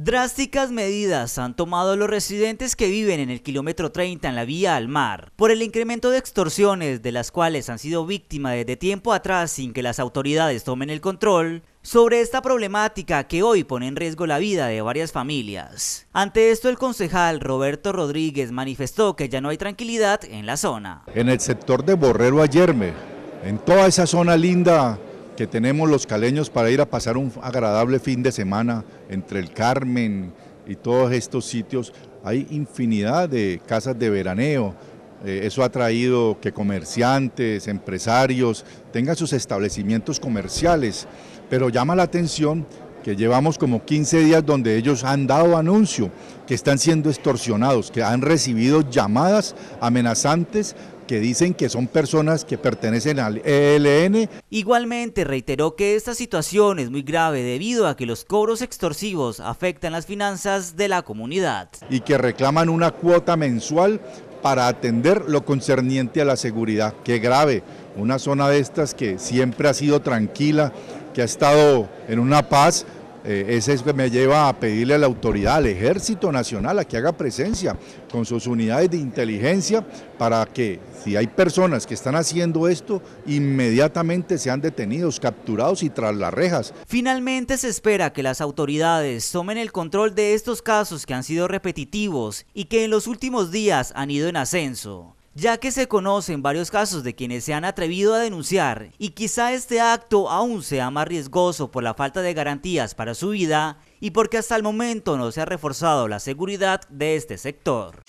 Drásticas medidas han tomado los residentes que viven en el kilómetro 30 en la vía al mar por el incremento de extorsiones de las cuales han sido víctimas desde tiempo atrás sin que las autoridades tomen el control sobre esta problemática que hoy pone en riesgo la vida de varias familias. Ante esto el concejal Roberto Rodríguez manifestó que ya no hay tranquilidad en la zona. En el sector de Borrero Ayerme, en toda esa zona linda que tenemos los caleños para ir a pasar un agradable fin de semana entre el Carmen y todos estos sitios. Hay infinidad de casas de veraneo. Eh, eso ha traído que comerciantes, empresarios tengan sus establecimientos comerciales, pero llama la atención que llevamos como 15 días donde ellos han dado anuncio que están siendo extorsionados, que han recibido llamadas amenazantes que dicen que son personas que pertenecen al ELN. Igualmente reiteró que esta situación es muy grave debido a que los cobros extorsivos afectan las finanzas de la comunidad. Y que reclaman una cuota mensual para atender lo concerniente a la seguridad. Qué grave, una zona de estas que siempre ha sido tranquila, que ha estado en una paz eso eh, ese es que me lleva a pedirle a la autoridad, al Ejército Nacional, a que haga presencia con sus unidades de inteligencia para que si hay personas que están haciendo esto, inmediatamente sean detenidos, capturados y tras las rejas. Finalmente se espera que las autoridades tomen el control de estos casos que han sido repetitivos y que en los últimos días han ido en ascenso ya que se conocen varios casos de quienes se han atrevido a denunciar y quizá este acto aún sea más riesgoso por la falta de garantías para su vida y porque hasta el momento no se ha reforzado la seguridad de este sector.